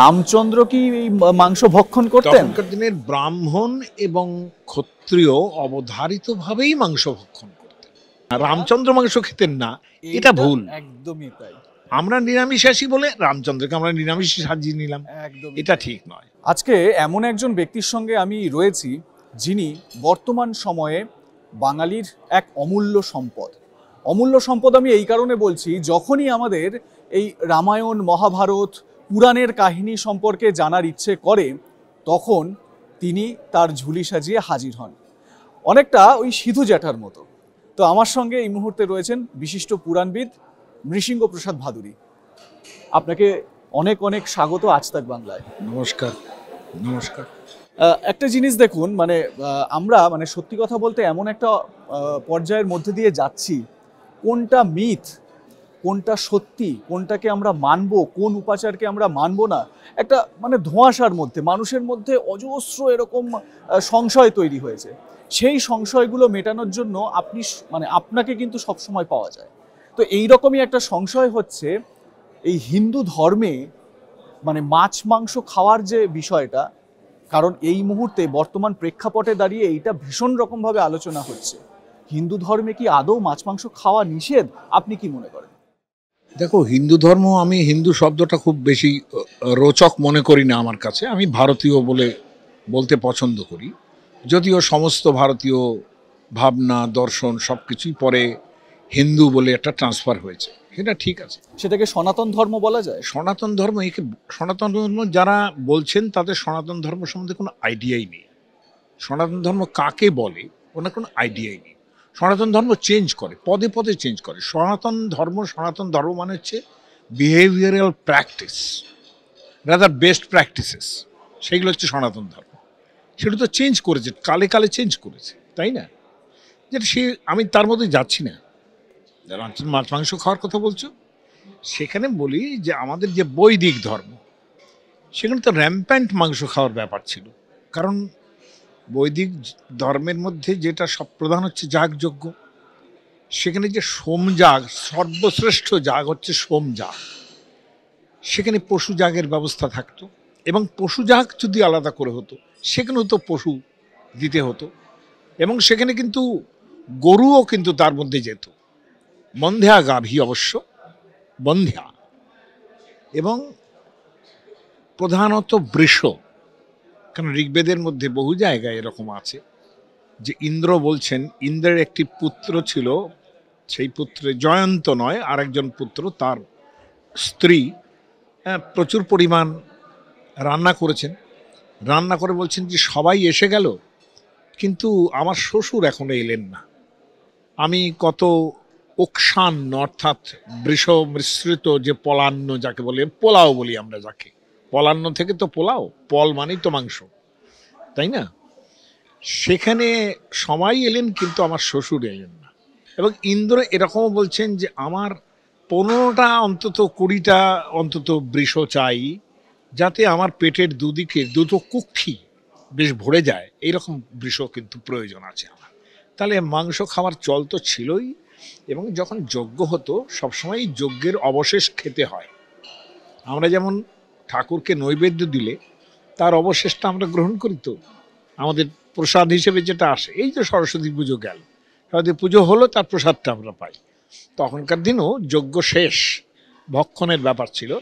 রামচন্দ্র কি মাংস ভক্ষণ করতেন দিনের ব্রাহ্মণ এবং ক্ষত্রিয় অবধারিতভাবেই মাংস ভক্ষণ করতেন রামচন্দ্র মাংস খেতেন না এটা ভুল একদমই তাই আমরা নিরামিষাসী বলে রামচন্দ্রকে আমরা নিরামিষ সাজিয়ে নিলাম এটা ঠিক নয় আজকে এমন একজন ব্যক্তির সঙ্গে আমি রয়েছি যিনি বর্তমান সময়ে বাঙালির এক অমূল্য সম্পদ অমূল্য সম্পদ আমি এই কারণে বলছি যখনই আমাদের এই রামায়ণ মহাভারত পুরাণের কাহিনী সম্পর্কে জানার ইচ্ছে করে তখন তিনি তার ঝুলি সাজিয়ে হাজির হন অনেকটা ওই সিধু জ্যাঠার মতো তো আমার সঙ্গে এই মুহূর্তে রয়েছেন বিশিষ্ট পুরাণবিদ নৃসিংহ প্রসাদ ভাদুরী আপনাকে অনেক অনেক স্বাগত আজ তাক বাংলায় নমস্কার নমস্কার একটা জিনিস দেখুন মানে আমরা মানে সত্যি কথা বলতে এমন একটা পর্যায়ের মধ্যে দিয়ে যাচ্ছি কোনটা মিথ কোনটা সত্যি কোনটাকে আমরা মানব কোন উপাচারকে আমরা মানব না একটা মানে ধোঁয়াশার মধ্যে মানুষের মধ্যে অজস্র এরকম সংশয় তৈরি হয়েছে সেই সংশয়গুলো মেটানোর জন্য আপনি মানে আপনাকে কিন্তু সবসময় পাওয়া যায় তো এই রকমই একটা সংশয় হচ্ছে এই হিন্দু ধর্মে মানে মাছ মাংস খাওয়ার যে বিষয়টা কারণ এই মুহূর্তে বর্তমান প্রেক্ষাপটে দাঁড়িয়ে এইটা ভীষণ রকমভাবে আলোচনা হচ্ছে হিন্দু ধর্মে কি আদৌ মাছ মাংস খাওয়া নিষেধ আপনি কি মনে করেন দেখো হিন্দু ধর্ম আমি হিন্দু শব্দটা খুব বেশি রোচক মনে করি না আমার কাছে আমি ভারতীয় বলে বলতে পছন্দ করি যদিও সমস্ত ভারতীয় ভাবনা দর্শন সব কিছুই পরে হিন্দু বলে একটা ট্রান্সফার হয়েছে সেটা ঠিক আছে সেটাকে সনাতন ধর্ম বলা যায় সনাতন ধর্ম একে সনাতন ধর্ম যারা বলছেন তাদের সনাতন ধর্ম সম্বন্ধে কোনো আইডিয়াই নেই সনাতন ধর্ম কাকে বলে ওনার কোনো আইডিয়াই নেই সনাতন ধর্ম চেঞ্জ করে পদে পদে চেঞ্জ করে সনাতন ধর্ম সনাতন ধর্ম মানে হচ্ছে behavioural practice rather best practices সেগুলো হচ্ছে সনাতন ধর্ম সেটা তো চেঞ্জ করেছে কালে কালে চেঞ্জ করেছে তাই না যেটা সে আমি তার মধ্যে যাচ্ছি না মাছ মাংস খাওয়ার কথা বলছো সেখানে বলি যে আমাদের যে বৈদিক ধর্ম সেখানে তো র্যাম্প্যান্ট মাংস খাওয়ার ব্যাপার ছিল কারণ বৈদিক ধর্মের মধ্যে যেটা সব প্রধান হচ্ছে যাগযজ্ঞ সেখানে যে যাগ সর্বশ্রেষ্ঠ যাগ হচ্ছে যাগ সেখানে পশু যাগের ব্যবস্থা থাকতো এবং পশু যাগ যদি আলাদা করে হতো সেখানেও তো পশু দিতে হতো এবং সেখানে কিন্তু গরুও কিন্তু তার মধ্যে যেত বন্ধ্যা গাভী অবশ্য বন্ধ্যা এবং প্রধানত বৃষ কারণ ঋগ্বেদের মধ্যে বহু জায়গায় এরকম আছে যে ইন্দ্র বলছেন ইন্দ্রের একটি পুত্র ছিল সেই পুত্রে জয়ন্ত নয় আরেকজন পুত্র তার স্ত্রী হ্যাঁ, প্রচুর পরিমাণ রান্না করেছেন রান্না করে বলছেন যে সবাই এসে গেল কিন্তু আমার শ্বশুর এখন এলেন না আমি কত অক্ষান্ন অর্থাৎ বৃষ মিশ্রিত যে পলান্ন যাকে বলে পোলাও বলি আমরা যাকে পলান্ন থেকে তো পোলাও পল মানেই তো মাংস তাই না সেখানে সবাই এলেন কিন্তু আমার শ্বশুর এলেন না এবং ইন্দ্র এরকমও বলছেন যে আমার পনেরোটা অন্তত কুড়িটা অন্তত বৃষ চাই যাতে আমার পেটের দুদিকে দুটো কুক্ষি বেশ ভরে যায় এইরকম বৃষ কিন্তু প্রয়োজন আছে আমার তাহলে মাংস খাওয়ার চল তো ছিলই এবং যখন যজ্ঞ হতো সবসময় যজ্ঞের অবশেষ খেতে হয় আমরা যেমন ঠাকুরকে নৈবেদ্য দিলে তার অবশেষটা আমরা গ্রহণ করি তো আমাদের প্রসাদ হিসেবে যেটা আসে এই যে সরস্বতী পুজো গেল সরস্বতী পুজো হলো তার প্রসাদটা আমরা পাই তখনকার দিনও যজ্ঞ শেষ ভক্ষণের ব্যাপার ছিল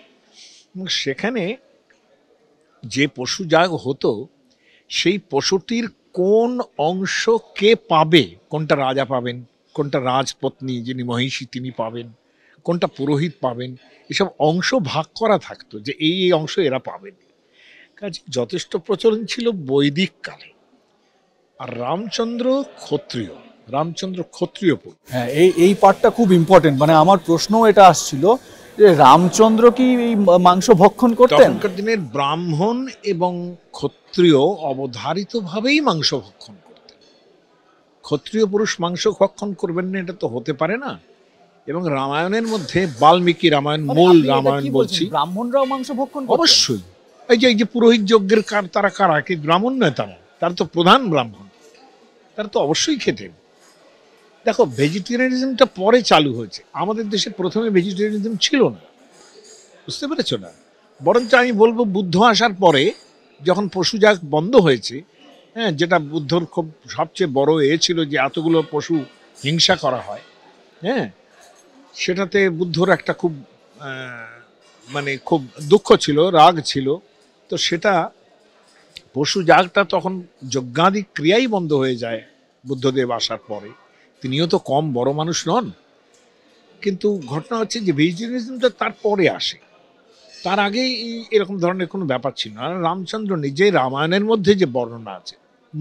সেখানে যে পশু যা হতো সেই পশুটির কোন অংশ কে পাবে কোনটা রাজা পাবেন কোনটা রাজপত্নী যিনি মহিষী তিনি পাবেন কোনটা পুরোহিত পাবেন এসব অংশ ভাগ করা থাকতো যে এই এই অংশ এরা পাবেন কাজ যথেষ্ট প্রচলন ছিল বৈদিক কালে আর রামচন্দ্র ক্ষত্রিয় রামচন্দ্র ক্ষত্রিয় হ্যাঁ এই এই পার্টটা খুব ইম্পর্টেন্ট মানে আমার প্রশ্ন এটা আসছিল যে রামচন্দ্র কি এই মাংস ভক্ষণ করতেন তখনকার দিনের ব্রাহ্মণ এবং ক্ষত্রিয় অবধারিতভাবেই মাংস ভক্ষণ করতেন ক্ষত্রিয় পুরুষ মাংস ভক্ষণ করবেন না এটা তো হতে পারে না এবং রামায়ণের মধ্যে বাল্মীকি রামায়ণ মূল রামায়ণ বলছি ব্রাহ্মণরাও মাংস ভক্ষণ অবশ্যই এই যে এই যে পুরোহিত যজ্ঞের কার তারা কারা কি ব্রাহ্মণ নয় তারা তার তো প্রধান ব্রাহ্মণ তারা তো অবশ্যই খেতেন দেখো ভেজিটেরিয়ানিজমটা পরে চালু হয়েছে আমাদের দেশে প্রথমে ভেজিটেরিয়ানিজম ছিল না বুঝতে পেরেছ না বরঞ্চ আমি বলবো বুদ্ধ আসার পরে যখন যাক বন্ধ হয়েছে হ্যাঁ যেটা বুদ্ধর খুব সবচেয়ে বড় এ ছিল যে এতগুলো পশু হিংসা করা হয় হ্যাঁ সেটাতে বুদ্ধর একটা খুব মানে খুব দুঃখ ছিল রাগ ছিল তো সেটা পশু যাগটা তখন যজ্ঞাদি ক্রিয়াই বন্ধ হয়ে যায় বুদ্ধদেব আসার পরে তিনিও তো কম বড় মানুষ নন কিন্তু ঘটনা হচ্ছে যে ভেজিটেরিয়ানিজমটা পরে আসে তার আগেই এরকম ধরনের কোনো ব্যাপার ছিল না রামচন্দ্র নিজে রামায়ণের মধ্যে যে বর্ণনা আছে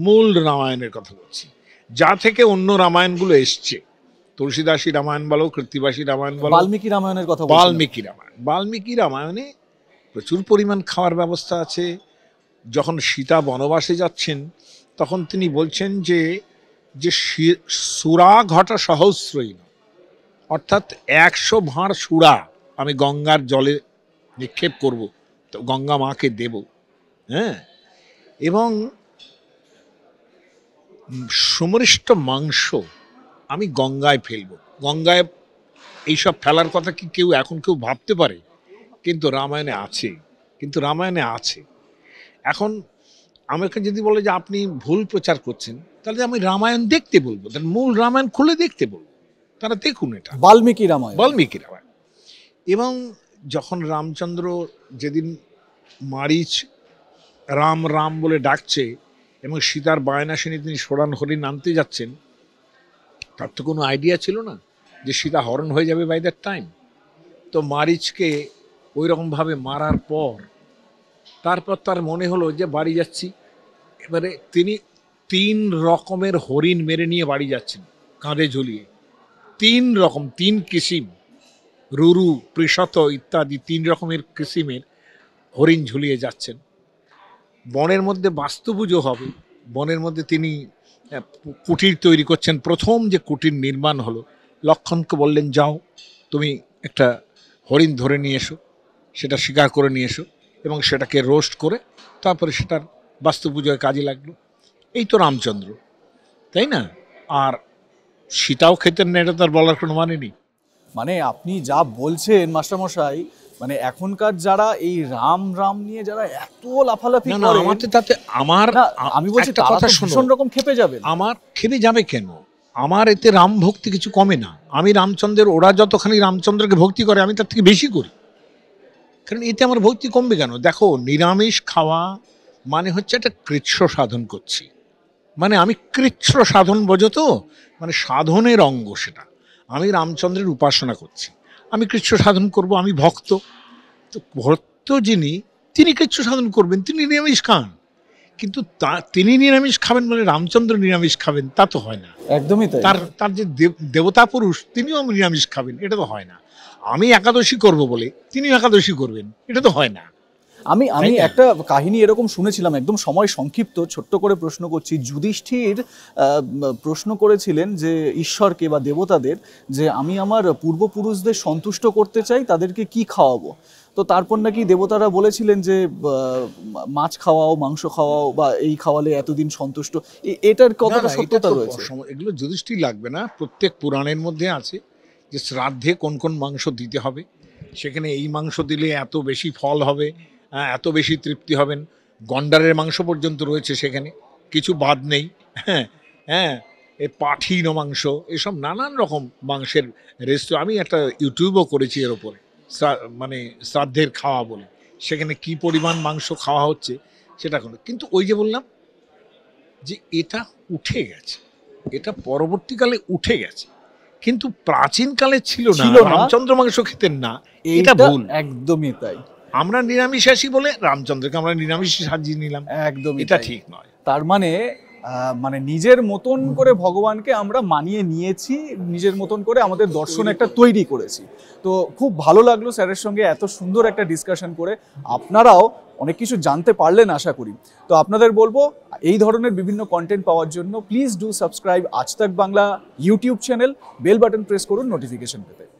মূল রামায়ণের কথা বলছি যা থেকে অন্য রামায়ণগুলো এসছে তুলসীদাসী রামায়ণ বলো কৃত্তিবাসী রামায়ণ বলো বাল্মীকি রামায়ণের কথা বাল্মীকি রামায়ণ বাল্মীকি রামায়ণে প্রচুর পরিমাণ খাওয়ার ব্যবস্থা আছে যখন সীতা বনবাসে যাচ্ছেন তখন তিনি বলছেন যে যে সুরা ঘটা সহস্রই অর্থাৎ একশো ভাঁড় সুরা আমি গঙ্গার জলে নিক্ষেপ করব তো গঙ্গা মাকে দেব হ্যাঁ এবং সমরিষ্ট মাংস আমি গঙ্গায় ফেলব গঙ্গায় এইসব ফেলার কথা কি কেউ এখন কেউ ভাবতে পারে কিন্তু রামায়ণে আছে কিন্তু রামায়ণে আছে এখন আমাকে যদি বলে যে আপনি ভুল প্রচার করছেন তাহলে আমি রামায়ণ দেখতে বলবো তার মূল রামায়ণ খুলে দেখতে বলবো তারা দেখুন এটা বাল্মীকি রামায়ণ বাল্মীকি রামায়ণ এবং যখন রামচন্দ্র যেদিন মারিচ রাম রাম বলে ডাকছে এবং সীতার বায়না তিনি সোরান হরিণ আনতে যাচ্ছেন তার তো কোনো আইডিয়া ছিল না যে সীতা হরণ হয়ে যাবে বাই দ্যাট টাইম তো মারিচকে ওই রকমভাবে মারার পর তারপর তার মনে হলো যে বাড়ি যাচ্ছি এবারে তিনি তিন রকমের হরিণ মেরে নিয়ে বাড়ি যাচ্ছেন কাঁধে ঝুলিয়ে তিন রকম তিন কিসিম রুরু পৃষত ইত্যাদি তিন রকমের কিসিমের হরিণ ঝুলিয়ে যাচ্ছেন বনের মধ্যে বাস্তু পুজো হবে বনের মধ্যে তিনি কুটির তৈরি করছেন প্রথম যে কুটির নির্মাণ হলো লক্ষণকে বললেন যাও তুমি একটা হরিণ ধরে নিয়ে এসো সেটা শিকার করে নিয়ে এসো এবং সেটাকে রোস্ট করে তারপরে সেটার বাস্তু পুজোয় কাজে লাগলো এই তো রামচন্দ্র তাই না আর সীতাও খেতেন না এটা তার বলার কোনো মানে নেই মানে আপনি যা বলছেন মাস্টারমশাই মানে এখনকার যারা এই রাম রাম নিয়ে যারা এত লাফালাফি করে আমার তাতে আমার আমি বলছি কথা ভীষণ রকম খেপে যাবে আমার খেপে যাবে কেন আমার এতে রাম ভক্তি কিছু কমে না আমি রামচন্দ্রের ওরা যতখানি রামচন্দ্রকে ভক্তি করে আমি তার থেকে বেশি করি কারণ এতে আমার ভক্তি কমবে কেন দেখো নিরামিষ খাওয়া মানে হচ্ছে একটা কৃচ্ছ সাধন করছি মানে আমি কৃচ্ছ সাধন বোঝো তো মানে সাধনের অঙ্গ সেটা আমি রামচন্দ্রের উপাসনা করছি আমি কৃষ্ণ সাধন করব আমি ভক্ত তো ভক্ত যিনি তিনি কৃষ্ণ সাধন করবেন তিনি নিরামিষ খান কিন্তু তা তিনি নিরামিষ খাবেন মানে রামচন্দ্র নিরামিষ খাবেন তা তো হয় না একদমই তার তার যে দেবতা পুরুষ তিনিও নিরামিষ খাবেন এটা তো হয় না আমি একাদশী করব বলে তিনিও একাদশী করবেন এটা তো হয় না আমি আমি একটা কাহিনী এরকম শুনেছিলাম একদম সময় সংক্ষিপ্ত ছোট্ট করে প্রশ্ন করছি যুধিষ্ঠির প্রশ্ন করেছিলেন যে ঈশ্বরকে বা দেবতাদের যে আমি আমার পূর্বপুরুষদের সন্তুষ্ট করতে চাই তাদেরকে কি খাওয়াবো তো তারপর নাকি দেবতারা বলেছিলেন যে মাছ খাওয়াও মাংস খাওয়াও বা এই খাওয়ালে এতদিন সন্তুষ্ট এটার কতটা সত্যতা রয়েছে এগুলো যুধিষ্ঠির লাগবে না প্রত্যেক পুরাণের মধ্যে আছে যে শ্রাদ্ধে কোন কোন মাংস দিতে হবে সেখানে এই মাংস দিলে এত বেশি ফল হবে হ্যাঁ, এত বেশি তৃপ্তি হবেন গন্ডারের মাংস পর্যন্ত রয়েছে সেখানে কিছু বাদ নেই হ্যাঁ হ্যাঁ এ পাঠিন মাংস এসব নানান রকম মাংসের রেস্তোরাঁ আমি একটা ইউটিউবও করেছি এর ওপরে মানে শ্রাদ্ধের খাওয়া বলে সেখানে কি পরিমাণ মাংস খাওয়া হচ্ছে সেটা কোনো কিন্তু ওই যে বললাম যে এটা উঠে গেছে এটা পরবর্তীকালে উঠে গেছে কিন্তু প্রাচীনকালে ছিল না রামচন্দ্র মাংস খেতেন না এটা ভুল একদমই তাই আমরা আসি বলে রামচন্দ্রকে আমরা নিরামিষ সাজিয়ে নিলাম একদম এটা ঠিক নয় তার মানে মানে নিজের মতন করে ভগবানকে আমরা মানিয়ে নিয়েছি নিজের মতন করে আমাদের দর্শন একটা তৈরি করেছি তো খুব ভালো লাগলো স্যারের সঙ্গে এত সুন্দর একটা ডিসকাশন করে আপনারাও অনেক কিছু জানতে পারলেন আশা করি তো আপনাদের বলবো এই ধরনের বিভিন্ন কন্টেন্ট পাওয়ার জন্য please do subscribe Aaj Tak Bangla YouTube channel bell button press করুন নোটিফিকেশন পেতে